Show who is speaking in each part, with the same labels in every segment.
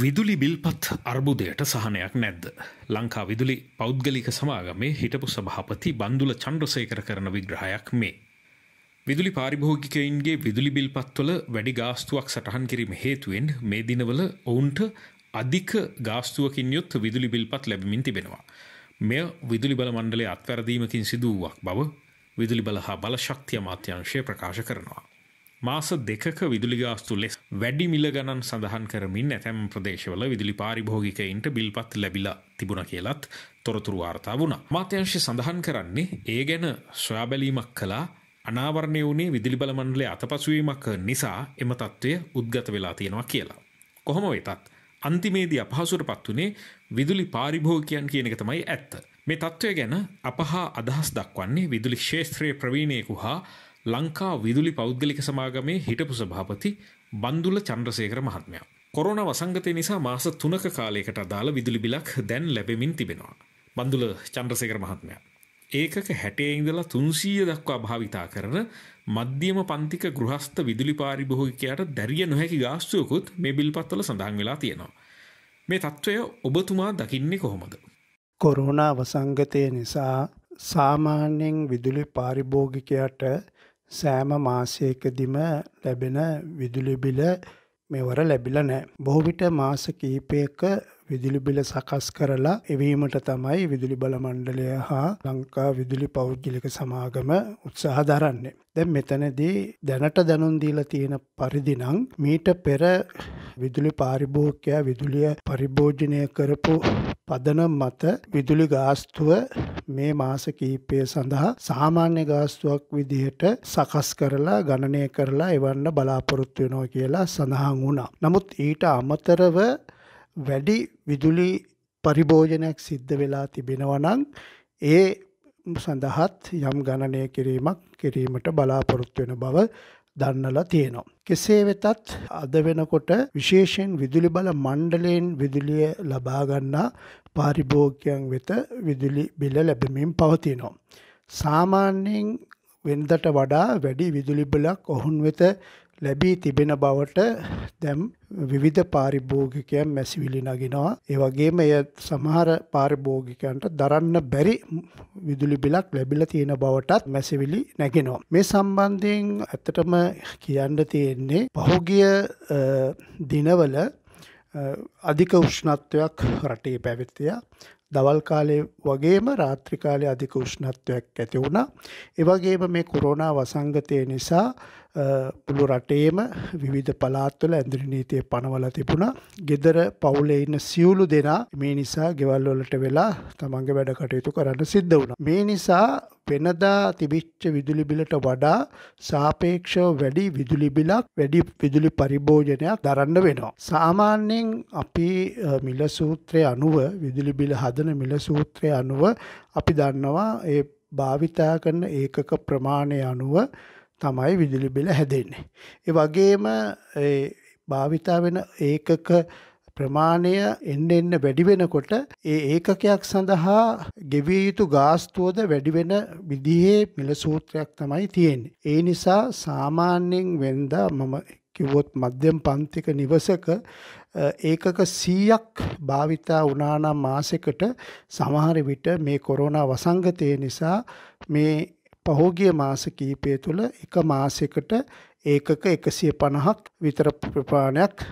Speaker 1: විදුලි බිල්පත් අර්බුදයට සහනයක් නැද්ද. ලංකා විදුලි පෞද්ගලික සමාගමේ හිටපු සභහපති බන්දුල චන්ද්‍රසේකර කරන විග්‍රහයක් මේ. විදුලි පාරිභෝගිකයින්ගේ විදුලි බිල්පත්වල වැඩි ගාස්තුවක් සටහන් කිරීම හේතුවෙන් මේ දිනවල ඔවුන්ට අධික ගාස්තුවකින් යුත් විදුලි බිල්පත් ලැබමින් තිබෙනවා. මෙය විදුලි බල මණ්ඩලේ අත්වැරදීමකින් සිදුවුවක් බව විදුලි බල හා බලශක්තිය මාත්‍යංශය ප්‍රකාශ කරනවා. මාස දෙකක විදුලිගාස්තු ලෙස් වැඩි මිල ගණන් සඳහන් කරමින් ඇතැම් ප්‍රදේශවල විදුලි පාරිභෝගිකයින්ට බිල්පත් ලැබිලා තිබුණ කියලත් තොරතුරු වාර්තා වුණා. මාත්‍යංශය සඳහන් කරන්නේ ඒ ගැන සොයාබැලීමක් කලා අනාවරණය වුණේ විදිලි බලමණ්ඩලේ අතපසුවීමක් නිසා එම තත්ත්වය උද්ගත වෙලා තියෙනවා කියලා. කොහොම වෙතත් අන්තිමේදී අපහසුර පත් වනේ විදුලි පාරිභෝගකයන් කියන එක තමයි ඇත්ත. මේ තත්ත්වය ගැන අපහා අදහස් දක්වන්නේ විදුලි ශේත්‍රයේ ප්‍රවීණයකු හා ලංකා විදුලි පෞද්ගලික සමාගමේ හිටපු සභාපති බන්දුල චන්ද්‍රසේකර මහත්මයා. කොරෝන වසංගතය නිසා මාස තුනක කාලයකට අදාළ විදුලි බිලක් දැන් ලැබෙමින් තිබෙනවා. බන්දුල චන්ද්‍රසේකර මහත්මයා. ඒකක හැටේ ඉඳලා තුන්සීය දක්වා භාවිතා කරන මධ්‍යම පන්තික ගෘහස්ත විදුලි පාරිභෝගිකයාට දැරිය නොහැකි ගාස්තුවකුත් මේ බිල්පත්වල සඳහන් වෙලා තියෙනවා. මේ තත්ත්වය ඔබතුමා දකින්නේ කොහොමද.
Speaker 2: කොරුණා වසංගතය නිසා සාමාන්‍යයෙන් විදුලි පාරිභෝගිකයට සෑම මාසයකදීම ලැබෙන විදුලි බිල මෙවර ලැබිලා නැහැ. බොහෝ විට මාස කිහිපයක විදුලි බිල සකස් කරලා එවීමට තමයි විදුලි බල මණ්ඩලය හා ලංකා විදුලි පෞද්ගලික සමාගම උත්සාහ දරන්නේ. දැන් මෙතනදී දැනට දැනුම් දීලා තියෙන පරිදි නම් මීට පෙර විදුලි පාරිභෝගිකයා විදුලිය පරිභෝජනය කරපු පදනම් මත විදුලි ගාස්තුව මේ මාස කීපය සඳහා සාමාන්‍ය ගාස්තුවක් විදිහට සකස් කරලා ගණනය කරලා එවන්න බලාපොරොත්තු වෙනවා කියලා සඳහන් වුණා. නමුත් ඊට අමතරව වැඩි විදුලි පරිභෝජනයක් සිද්ධ වෙලා තිබෙනවා නම් ඒ සඳහාත් යම් ගණනය කිරීමක් කිරීමට බලාපොරොත්තු වෙන බව දන්නලා තියෙනවා. කෙසේ වෙතත් අද වෙනකොට විශේෂයෙන් විදුලි බල මණ්ඩලයෙන් විදුලිය ලබාගන්නා පාරිභෝගිකයන් වෙත විදුලි බිල ලැබෙමින් පවතිනවා. සාමාන්‍යයෙන් වෙනදට වඩා වැඩි විදුලි බිලක් ඔවුන් වෙත ලැබී තිබෙන බවට දැම් විවිධ පාරිභෝගිකයන් මැසිවිලි නගෙනවා. ඒ වගේම එය සමහර පාරිභෝගිකයන්ට දරන්න බැරි විදුලි බිලක් ලැබිලා තියෙන බවටත් මැසිවිලි නැගෙනවා. මේ සම්බන්ධයෙන් ඇත්තටම කියන්න තියෙන්නේ පහුගිය දිනවල අධික උෂ්ණත්වයක් රටේ පැවිත්තිය දවල් කාලේ වගේම රාත්‍රී කාලේ අධික උෂ්ණත්වයක් ඇති වුණා. ඒ වගේම මේ කොරෝනා වසංගතය නිසා පුළු රටේම විවිධ පලාත්වල ඇඳරි නීතිය පනවල තිබුණා. ගෙදර පවුලේ ඉන්න සියලු දෙනා මේ නිසා ගෙවල්වලට වෙලා තමන්ගේ වැඩ කටයුතු කරන්න සිද්ධ වුණා. මේ නිසා වෙනදා තිබිච්ච විදුලි බිලට වඩා සාපේක්ෂව වැඩි විදුලි බිලක් වැඩි විදුලි පරිභෝජනයක් දරන්න වෙනවා. සාමාන්‍යයෙන් අපි මිල සූත්‍රය අනුව විදුලි බිල හදන මිල සූත්‍රය අනුව අපි දන්නවා ඒ භාවිතා කරන ඒකක ප්‍රමාණය අනුව තමයි විදුලි බිල හැදෙන්නේ. ඒ වගේම භාවිතා වෙන ඒකක ප්‍රමාණය එන්න එන්න වැඩි වෙනකොට ඒ ඒකකයක් සඳහා ගෙවිය යුතු ගාස්තුවද වැඩි වෙන විදිහේ මිල සූත්‍රයක් තමයි තියෙන්නේ. ඒ නිසා සාමාන්‍යයෙන් වෙන්දා මම කිව්වොත් මධ්‍යම පන්තික නිවසක ඒකක 100ක් භාවිතා වුණා නම් මාසෙකට සමහර විට මේ කොරෝනා වසංගතය නිසා මේ පහෝගිය මාස කිහිපය තුළ එක මාසයකට ඒකක 150ක් විතර ප්‍රමාණයක්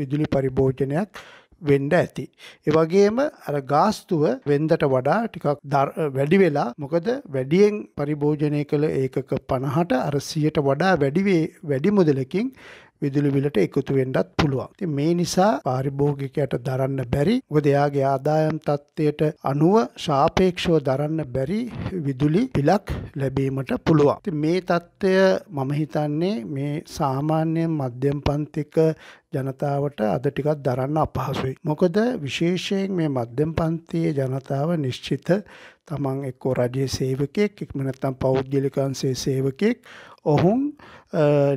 Speaker 2: විදුලි පරිභෝජනයක් වෙන්න ඇති. ඒ වගේම අර ගාස්තුව වෙන්දට වඩා ටිකක් වැඩි වෙලා මොකද වැඩියෙන් පරිභෝජනය කළ ඒකක 50ට අර 100ට වඩා වැඩි වැඩි මුදලකින් විදුලි බිලට එකතු වෙන්නත් පුළුවන්. ඉතින් මේ නිසා පාරිභෝගිකයට දරන්න බැරි මොකද එයාගේ ආදායම් තත්ත්වයට අනුව සාපේක්ෂව දරන්න බැරි විදුලි බිලක් ලැබීමට පුළුවන්. ඉතින් මේ தত্ত্বය මම හිතන්නේ මේ සාමාන්‍ය මධ්‍යම පන්තික ජනතාවට අද ටිකක් දරන්න අපහසුයි. මොකද විශේෂයෙන් මේ මධ්‍යම පන්තියේ ජනතාව නිශ්චිත තමන් එක්කෝ රජයේ සේවකයෙක් එක්ම නැත්නම් පෞද්ගලික අංශයේ සේවකයෙක් ඔවුන්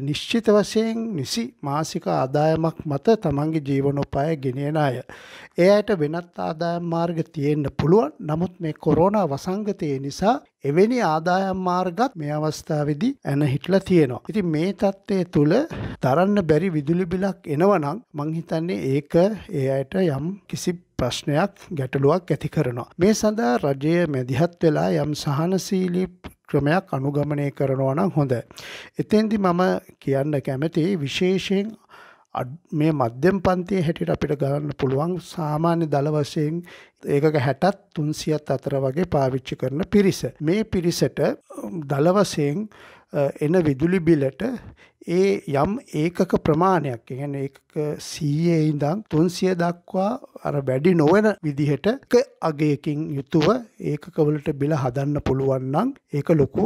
Speaker 2: නිශ්චිත වශයෙන් නිසි මාසික ආදායමක් මත තමන්ගේ ජීවනෝපාය ගෙනියන අය. ඒ අයට වෙනත් ආදායම් මාර්ග තියෙන්න පුළුවන්. නමුත් මේ කොරෝනා වසංගතය නිසා එවැනි ආදායම් මාර්ගත් මේ අවස්ථාවේදී ඇන හිටලා තියෙනවා. ඉතින් මේ தත්ත්වය තුල දරන්න බැරි විදුලි බිලක් එනවනම් මං හිතන්නේ ඒක ඒ අයට යම් කිසි ප්‍රශ්නයක් ගැටලුවක් ඇති කරනවා. මේ සඳහා රජය මැදිහත් වෙලා යම් සහනශීලී ක්‍රමයක් අනුගමනය කරනවා නම් හොඳ. එතෙන්දි මම කියන්න කැමති විශේෂයෙන් මේ මධ්‍යම් පන්තිය හැටියට අපිට ගන්න පුළුවන් සාමාන්‍ය දළ වශයෙන් ඒකක හැටත් තුන්සියත් අතර වගේ පාවිච්චි කරන පිරිස. මේ පිරිසට දළ වශයෙන් එන විදුලි බිලට ඒ යම් ඒකක ප්‍රමාණයක් ගැන ඒ සීයේ ඉඳං තුන්සිය දක්වා අර වැඩි නොවන විදිහට අගයකින් යුතුව ඒකකවලට බිල හදන්න පුළුවන්නම් ඒක ලොකු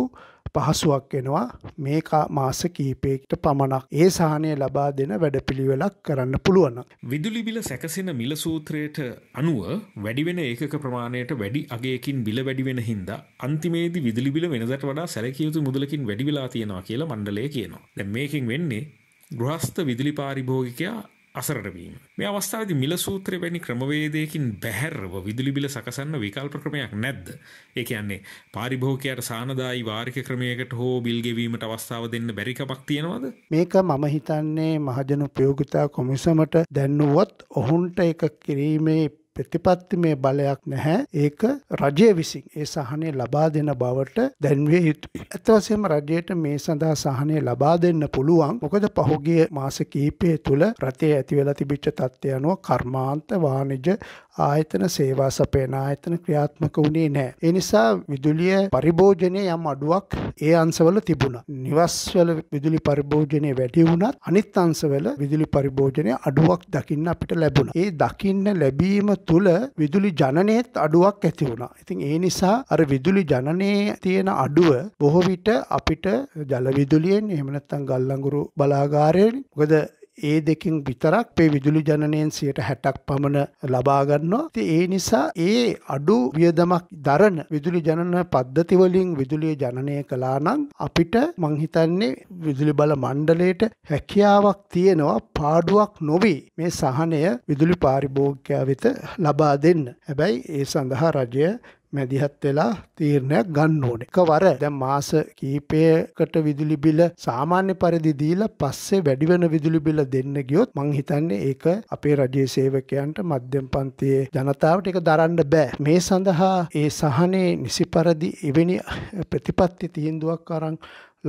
Speaker 2: පහසුවක් වෙනවා මේ මාස කීපයකට පමණක් ඒ සාහනය ලබා දෙන වැඩපිළිවෙලක් කරන්න පුළුවන්.
Speaker 1: විදුලි බිල සැකසෙන මිල සූත්‍රයට අනුව වැඩිවෙන ඒකක ප්‍රමාණයට වැඩි අගේකින් බිල වැඩිවෙන හින්දා අන්තිමේදී විදුලි බිල වෙනදට වඩා සැලකිය යුතු මුදලකින් වැඩි වෙලා තියෙනවා කියලා මණ්ඩලය කියනවා. දැන් මේකෙන් වෙන්නේ ගෘහස්ත විදුලි පාරිභෝගිකයා අසරට වීම. මේ අවස්ථාවේදී මිල සූත්‍රය වැනි ක්‍රමවේදයකින් බැහැරව විදුලි බිල සකසන්න විකල්ප ක්‍රමයක් නැද්ද? ඒ කියන්නේ පාරිභෝගිකයට සානදායි වාරික ක්‍රමයකට හෝ බිල් ගෙවීමට අවස්ථාව දෙන්න බැරි කමක් තියෙනවද?
Speaker 2: මේක මම හිතන්නේ මහජන ප්‍රයෝගිතා කොමිසමට දැන්නුවොත් ඔවුන්ට එක කිරීමේ ප්‍රතිපත්ති මේ බලයක් නැහැ ඒක රජය විසින් ඒ සහනය ලබා දෙන බවට දැන්විය යුතුයි. ඇතවසම රජයට මේ සඳහා සහනය ලබා දෙන්න පුළුවන් මොකද පහුගේ මාස කීපය තුළ රටේ ඇතිවෙලා තිබිච්ච තත්ත්වය අනුව කර්මාන්ත වාණිජ ආයතන සේවා සපයන ආයතන ක්‍රියාත්මක වුණේ නෑ. ඒ නිසා විදුලිය පරිභෝජනය යම් අඩුවක් ඒ අංශවල තිබුණා. නිවස්වල විදුලි පරිභෝජනය වැඩි වුණත් අනිත් අංශවල විදුලි පරිභෝජනය අඩුවක් දකින්න අපිට ලැබුණා. ඒ දකින්න ලැබීම තුල විදුලි ජනනයේත් අඩුවක් ඇති වුණා. ඉතින් ඒ නිසා අර විදුලි ජනනයේ තියෙන අඩුව බොහෝ විට අපිට ජල විදුලියෙන් එහෙම නැත්නම් ගල්ලඟුරු බලාගාරයෙන් මොකද ඒ දෙකින් විතරක් පේ විදුලි ජනනයෙන් සියයට හැටක් පමණ ලබාගන්නවා. ති ඒ නිසා ඒ අඩු වියදමක් දරන විදුලි ජනන පද්ධතිවලින් විදුලිය ජනනය කලා නම් අපිට මංහිතන්නේ විදුලි බල මණ්ඩලයට හැකියාවක් තියෙනවා පාඩුවක් නොවී මේ සහනය විදුලි පාරිභෝග්‍යා වෙත ලබා දෙන්න. හැබැයි ඒ සඳහා රජය මැදිහත් වෙලා තීරණයක් ගන්න ඕනේ. එකවර දැන් මාස කීපයකට විදුලි බිල සාමාන්‍ය පරිදි දීලා පස්සේ වැඩි වෙන විදුලි බිල දෙන්න ගියොත් මං හිතන්නේ ඒක අපේ රජයේ සේවකයන්ට මධ්‍යම පන්තියේ ජනතාවට ඒක දරන්න බෑ. මේ සඳහා ඒ සහනේ නිසි පරිදි එවැනි ප්‍රතිපත්ති තීන්දුවක් අරන්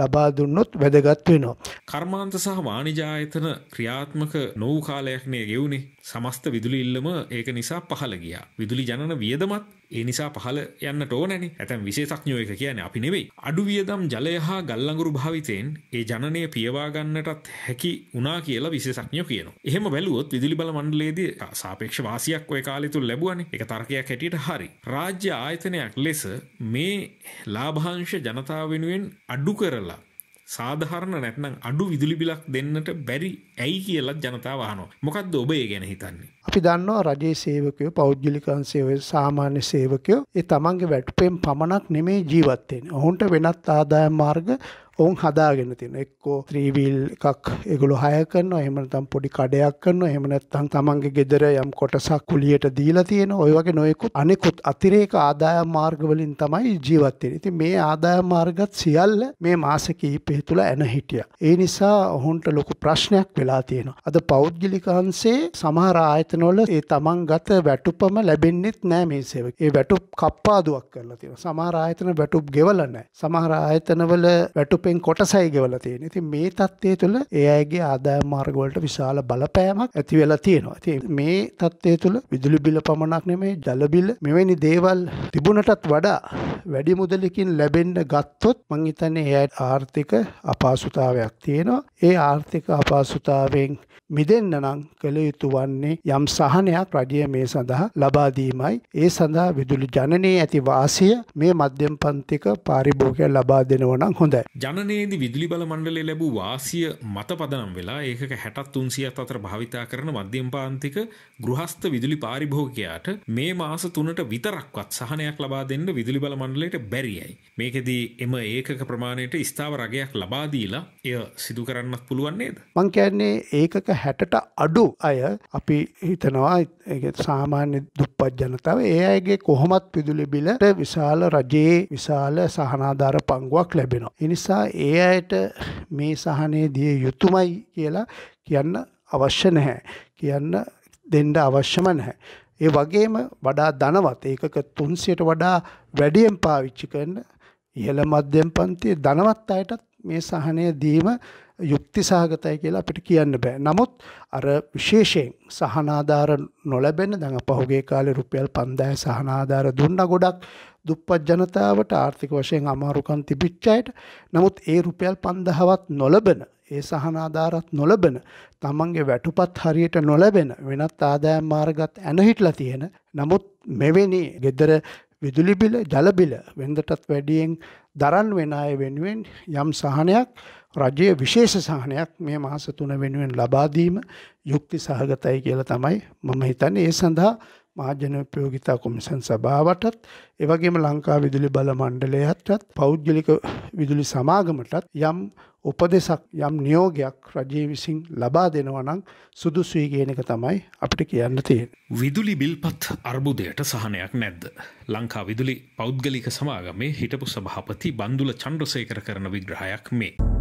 Speaker 2: ලබා දුන්නොත් වැදගත් වෙනවා.
Speaker 1: කර්මාන්ත සහ වාණිජ ආයතන ක්‍රියාත්මක නොවු කාලයක් නේ ගෙවුනේ. සමස්ත විදුලි ඉල්ලම ඒක නිසා පහළ ගියා. විදුලි ජනන වියදමත් ඒ නිසා පහළ යන්නට ඕනනේ. ඇතැම් විශේෂඥයෝ ඒක කියන්නේ අපි නෙවෙයි. අඩු වියදම් ජලය හා ගල්ලඟුරු භාවිතයෙන් ඒ ජනනය පියවා ගන්නටත් හැකි වුණා කියලා විශේෂඥයෝ කියනවා. එහෙම බැලුවොත් විදුලි බල මණ්ඩලයේදී සාපේක්ෂ වාසියක් ওই කාලය තුල ලැබුවානේ. ඒක තර්කයක් හැටියට හරි. රාජ්‍ය ආයතනයක් ලෙස මේ ලාභාංශ ජනතාව වෙනුවෙන් අඩු කරලා සාධාරණ නැත්නම් අඩු විදුලි බිලක් දෙන්නට බැරි ඇයි කියලත් ජනතාව අහනවා. මොකද්ද ඔබ ඒ ගැන හිතන්නේ?
Speaker 2: අපි දන්නවා රජයේ සේවකයෝ, පෞද්ගලික අංශයේ සාමාන්‍ය සේවකයෝ ඒ තමන්ගේ වැටුපෙන් පමණක් නෙමේ ජීවත් වෙන්නේ. ඔවුන්ට වෙනත් ආදායම් මාර්ග ඔවුන් හදාගෙන තියෙන එක්කෝ ත්‍රීවිල් එකක් ඒගොල්ලෝ හය කරනවා එහෙම නැත්නම් පොඩි කඩයක් කරනවා එහෙම නැත්නම් තමන්ගේ ගෙදර යම් කොටසක් කුලියට දීලා තියෙන ඔය වගේ නොයෙකුත් අනෙකුත් අතිරේක ආදායම් මාර්ග වලින් තමයි ජීවත් වෙන්නේ. ඉතින් මේ ආදායම් මාර්ගත් සියල්ල මේ මාස කිහිපය තුළ එන හිටියා. ඒ නිසා ඔවුන්ට ලොකු ප්‍රශ්නයක් වෙලා තියෙනවා. අද පෞද්ගලික අංශේ සමහර ආයතනවල ඒ තමන් ගත වැටුපම ලැබෙන්නෙත් නෑ මේ සේවක. ඒ වැටුප් කප්පාදුවක් කරලා තියෙනවා. සමහර ආයතන වැටුප් ගෙවලා නෑ. සමහර ආයතනවල වැටුපෙන් කොටසයි ගෙවලා තියෙන. ඉතින් මේ தත්ත්වය තුළ ඒ අයගේ ආදායම් මාර්ග වලට විශාල බලපෑමක් ඇති වෙලා තියෙනවා. ඉතින් මේ தත්ත්වය තුළ විදුලි බිල පමණක් නෙමෙයි ජල බිල මෙවැනි දේවල් තිබුණටත් වඩා වැඩි මුදලකින් ලැබෙන්න ගත්තොත් මං හිතන්නේ එයාට ආර්ථික අපහසුතාවයක් තියෙනවා. ඒ ආර්ථික අපහසුතාව අපහසුතාවෙන් මිදෙන්න නම් කළ යුතු වන්නේ යම් සහනයක් රජය මේ සඳහා ලබා දීමයි. ඒ සඳහා විදුලි ජනනයේ ඇති වාසිය මේ මධ්‍යම පන්තික පාරිභෝගිකය ලබා දෙනවා නම් හොඳයි.
Speaker 1: ජනනයේදී විදුලි බල මණ්ඩලය ලැබූ වාසිය මත පදනම් වෙලා ඒකක 60300ත් අතර භාවිතා කරන මධ්‍යම පාන්තික ගෘහස්ත විදුලි පාරිභෝගිකයාට මේ මාස 3ට විතරක්වත් සහනයක් ලබා දෙන්න විදුලි බල මණ්ඩලයට බැරියයි. මේකෙදී එම ඒකක ප්‍රමාණයට ස්ථාවර අගයක් ලබා දීලා එය සිදු කරන්නත් පුළුවන් නේද?
Speaker 2: මං කියන්නේ කියන්නේ ඒකක හැටට අඩු අය අපි හිතනවා සාමාන්‍ය දුප්පත් ජනතාව ඒ අයගේ කොහොමත් පිදුලි බිලට විශාල රජයේ විශාල සහනාධාර පංගුවක් ලැබෙනවා. එනිසා ඒ අයට මේ සහනය දිය යුතුමයි කියලා කියන්න අවශ්‍ය නැහැ. කියන්න දෙන්න අවශ්‍යම නැහැ. ඒ වගේම වඩා ධනවත් ඒකක තුන්සියට වඩා වැඩියෙන් පාවිච්චි කරන ඉහළ මධ්‍යම් පන්තියේ ධනවත් අයටත් මේ සහනය දීම යුක්ති සහගතයි කියලා අපිට කියන්න බෑ. නමුත් අර විශේෂයෙන් සහනාධාර නොලැබෙන දැන් පහුගිය කාලේ රුපියල් 5000 සහනාධාර දුන්න ගොඩක් දුප්පත් ජනතාවට ආර්ථික වශයෙන් අමාරුකම් තිබිච්ච අයට. නමුත් ඒ රුපියල් 5000වත් නොලබන ඒ සහනාධාරත් නොලබන තමන්ගේ වැටුපත් හරියට නොලැබෙන වෙනත් ආදායම් මාර්ගත් ඇනහිටලා තියෙන. නමුත් මෙවැනි gedara විදුලි බිල ජල බිල වෙනදටත් වැඩියෙන් දරන් වෙන අය වෙනුවෙන් යම් සහනයක් රජයේ විශේෂ සහනයක් මේ මාස 3 වෙනුවෙන් ලබා දීම යුක්ති සහගතයි කියලා තමයි මම හිතන්නේ ඒ සඳහා මහජනපයෝගිතා කොමිසන් සභාවටත් එවගේම ලංකා විදුලි බල මණ්ඩලයත්වත් පෞද්ගලික විදුලි සමාගමටත් යම් උපදෙසක් යම් නියෝගයක් රජයේ විසින් ලබා දෙනවා නම් සුදුසුයි කියන එක තමයි අපිට කියන්න තියෙන්නේ.
Speaker 1: විදුලි බිල්පත් අර්බුදයට සහනයක් නැද්ද? ලංකා විදුලි පෞද්ගලික සමාගමේ හිටපු සභාපති බන්දුල චන්ද්‍රසේකර කරන විග්‍රහයක් මේ.